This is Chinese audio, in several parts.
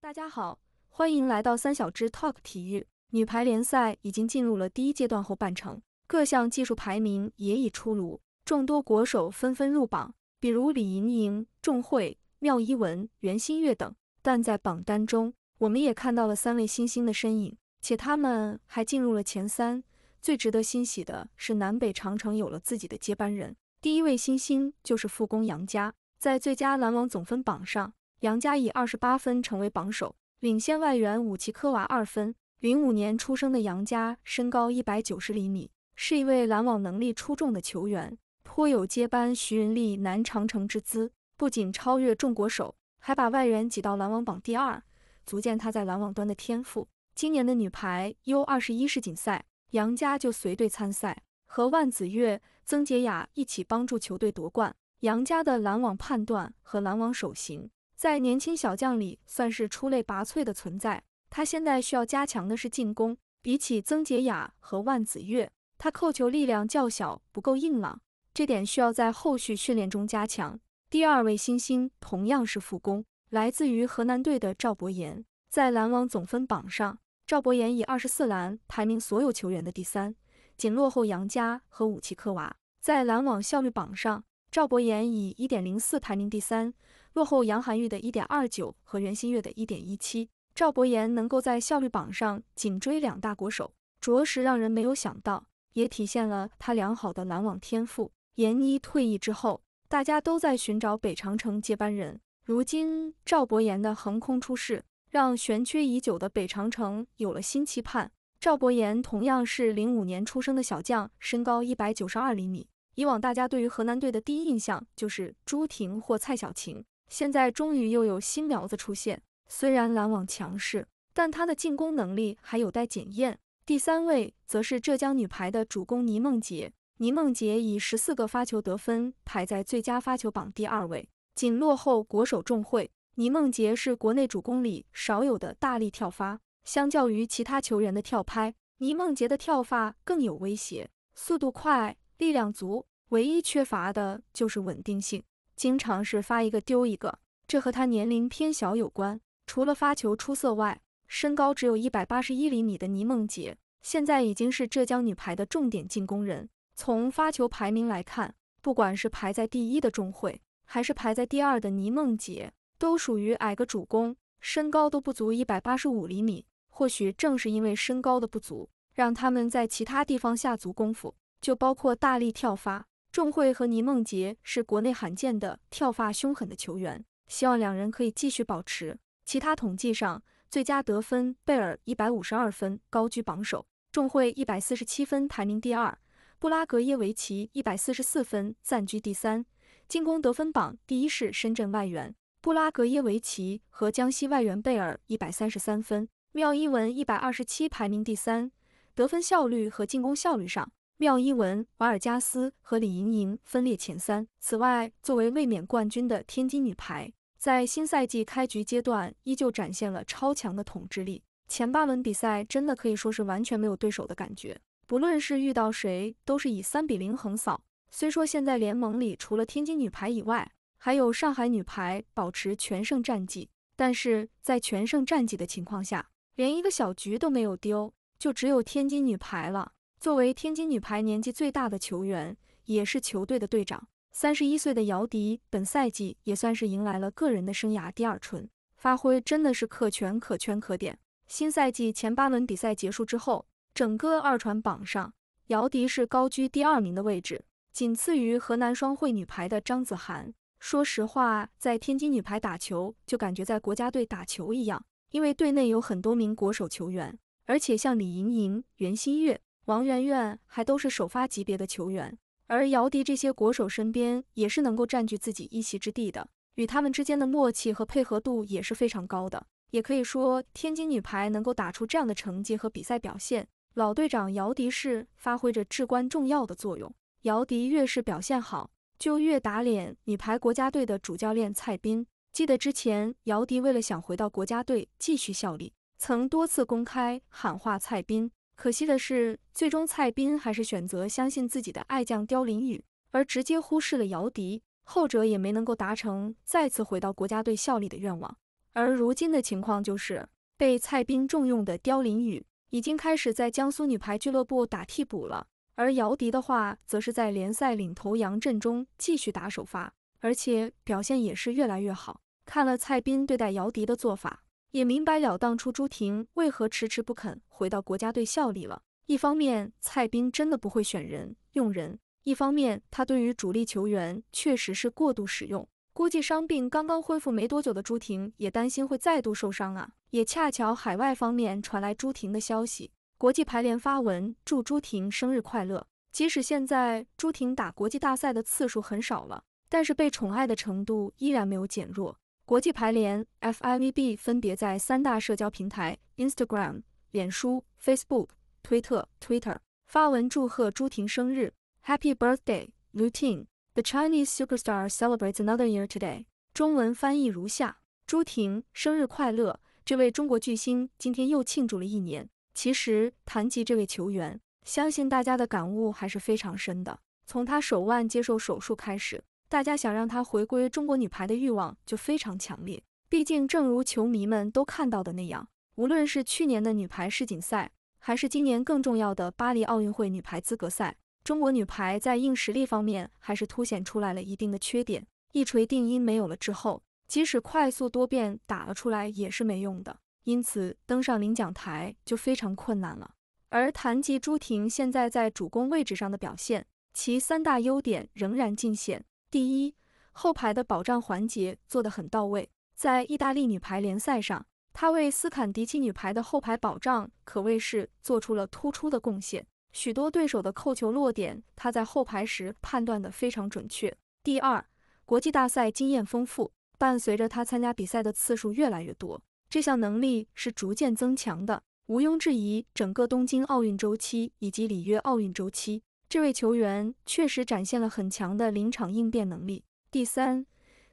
大家好，欢迎来到三小只 Talk 体育。女排联赛已经进入了第一阶段后半程，各项技术排名也已出炉，众多国手纷纷入榜，比如李盈莹、仲慧、缪一文、袁心玥等。但在榜单中，我们也看到了三位新星的身影，且他们还进入了前三。最值得欣喜的是，南北长城有了自己的接班人。第一位新星就是副攻杨佳，在最佳拦网总分榜上。杨佳以二十八分成为榜首，领先外援武奇科娃二分。零五年出生的杨佳身高一百九十厘米，是一位拦网能力出众的球员，颇有接班徐云丽、南长城之姿。不仅超越众国手，还把外援挤到拦网榜第二，足见他在拦网端的天赋。今年的女排 U 二十一世锦赛，杨佳就随队参赛，和万子月、曾洁雅一起帮助球队夺冠。杨佳的拦网判断和拦网手型。在年轻小将里算是出类拔萃的存在。他现在需要加强的是进攻，比起曾杰雅和万子月，他扣球力量较小，不够硬朗，这点需要在后续训练中加强。第二位新星同样是副攻，来自于河南队的赵博言。在篮网总分榜上，赵博言以二十四篮排名所有球员的第三，仅落后杨佳和武奇科娃。在篮网效率榜上，赵博言以一点零四排名第三。落后杨涵玉的一点二九和袁心玥的一点一七，赵博言能够在效率榜上紧追两大国手，着实让人没有想到，也体现了他良好的拦网天赋。闫妮退役之后，大家都在寻找北长城接班人，如今赵博言的横空出世，让悬缺已久的北长城有了新期盼。赵博言同样是零五年出生的小将，身高一百九十二厘米。以往大家对于河南队的第一印象就是朱婷或蔡晓晴。现在终于又有新苗子出现，虽然拦网强势，但他的进攻能力还有待检验。第三位则是浙江女排的主攻倪梦洁，倪梦洁以十四个发球得分排在最佳发球榜第二位，仅落后国手仲慧。倪梦洁是国内主攻里少有的大力跳发，相较于其他球员的跳拍，倪梦洁的跳发更有威胁，速度快，力量足，唯一缺乏的就是稳定性。经常是发一个丢一个，这和她年龄偏小有关。除了发球出色外，身高只有一百八十一厘米的倪梦洁，现在已经是浙江女排的重点进攻人。从发球排名来看，不管是排在第一的钟慧，还是排在第二的倪梦洁，都属于矮个主攻，身高都不足一百八十五厘米。或许正是因为身高的不足，让他们在其他地方下足功夫，就包括大力跳发。仲慧和倪梦洁是国内罕见的跳发凶狠的球员，希望两人可以继续保持。其他统计上，最佳得分贝尔一百五十二分高居榜首，仲慧一百四十七分排名第二，布拉格耶维奇一百四十四分暂居第三。进攻得分榜第一是深圳外援布拉格耶维奇和江西外援贝尔一百三十三分，妙一文一百二十七排名第三。得分效率和进攻效率上。缪一文、瓦尔加斯和李盈莹分列前三。此外，作为卫冕冠军的天津女排，在新赛季开局阶段依旧展现了超强的统治力。前八轮比赛真的可以说是完全没有对手的感觉，不论是遇到谁，都是以三比零横扫。虽说现在联盟里除了天津女排以外，还有上海女排保持全胜战绩，但是在全胜战绩的情况下，连一个小局都没有丢，就只有天津女排了。作为天津女排年纪最大的球员，也是球队的队长，三十一岁的姚迪，本赛季也算是迎来了个人的生涯第二春，发挥真的是可圈可圈可点。新赛季前八轮比赛结束之后，整个二传榜上，姚迪是高居第二名的位置，仅次于河南双汇女排的张子涵。说实话，在天津女排打球，就感觉在国家队打球一样，因为队内有很多名国手球员，而且像李盈莹、袁心玥。王媛媛还都是首发级别的球员，而姚笛这些国手身边也是能够占据自己一席之地的，与他们之间的默契和配合度也是非常高的。也可以说，天津女排能够打出这样的成绩和比赛表现，老队长姚笛是发挥着至关重要的作用。姚笛越是表现好，就越打脸女排国家队的主教练蔡斌。记得之前，姚笛为了想回到国家队继续效力，曾多次公开喊话蔡斌。可惜的是，最终蔡斌还是选择相信自己的爱将刁琳雨，而直接忽视了姚笛，后者也没能够达成再次回到国家队效力的愿望。而如今的情况就是，被蔡斌重用的刁琳雨已经开始在江苏女排俱乐部打替补了，而姚笛的话，则是在联赛领头羊阵中继续打首发，而且表现也是越来越好。看了蔡斌对待姚笛的做法。也明白了当初朱婷为何迟迟不肯回到国家队效力了。一方面，蔡斌真的不会选人用人；一方面，他对于主力球员确实是过度使用。估计伤病刚刚恢复没多久的朱婷，也担心会再度受伤啊。也恰巧海外方面传来朱婷的消息，国际排联发文祝朱婷生日快乐。即使现在朱婷打国际大赛的次数很少了，但是被宠爱的程度依然没有减弱。国际排联 FIVB 分别在三大社交平台 Instagram、脸书 Facebook、推特 Twitter 发文祝贺朱婷生日，Happy Birthday, r o u t i n e The Chinese superstar celebrates another year today. 中文翻译如下：朱婷生日快乐！这位中国巨星今天又庆祝了一年。其实，谈及这位球员，相信大家的感悟还是非常深的。从他手腕接受手术开始。大家想让她回归中国女排的欲望就非常强烈。毕竟，正如球迷们都看到的那样，无论是去年的女排世锦赛，还是今年更重要的巴黎奥运会女排资格赛，中国女排在硬实力方面还是凸显出来了一定的缺点。一锤定音没有了之后，即使快速多变打了出来也是没用的，因此登上领奖台就非常困难了。而谈及朱婷现在在主攻位置上的表现，其三大优点仍然尽显。第一，后排的保障环节做得很到位。在意大利女排联赛上，她为斯坎迪奇女排的后排保障可谓是做出了突出的贡献。许多对手的扣球落点，她在后排时判断得非常准确。第二，国际大赛经验丰富，伴随着她参加比赛的次数越来越多，这项能力是逐渐增强的。毋庸置疑，整个东京奥运周期以及里约奥运周期。这位球员确实展现了很强的临场应变能力。第三，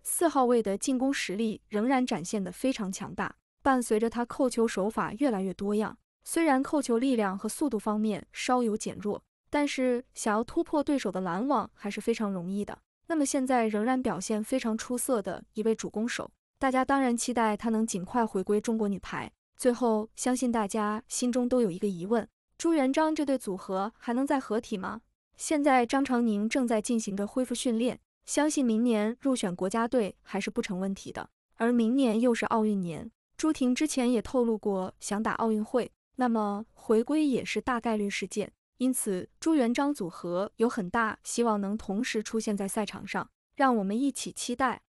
四号位的进攻实力仍然展现的非常强大，伴随着他扣球手法越来越多样，虽然扣球力量和速度方面稍有减弱，但是想要突破对手的拦网还是非常容易的。那么现在仍然表现非常出色的一位主攻手，大家当然期待他能尽快回归中国女排。最后，相信大家心中都有一个疑问。朱元璋这对组合还能再合体吗？现在张常宁正在进行着恢复训练，相信明年入选国家队还是不成问题的。而明年又是奥运年，朱婷之前也透露过想打奥运会，那么回归也是大概率事件。因此，朱元璋组合有很大希望能同时出现在赛场上，让我们一起期待。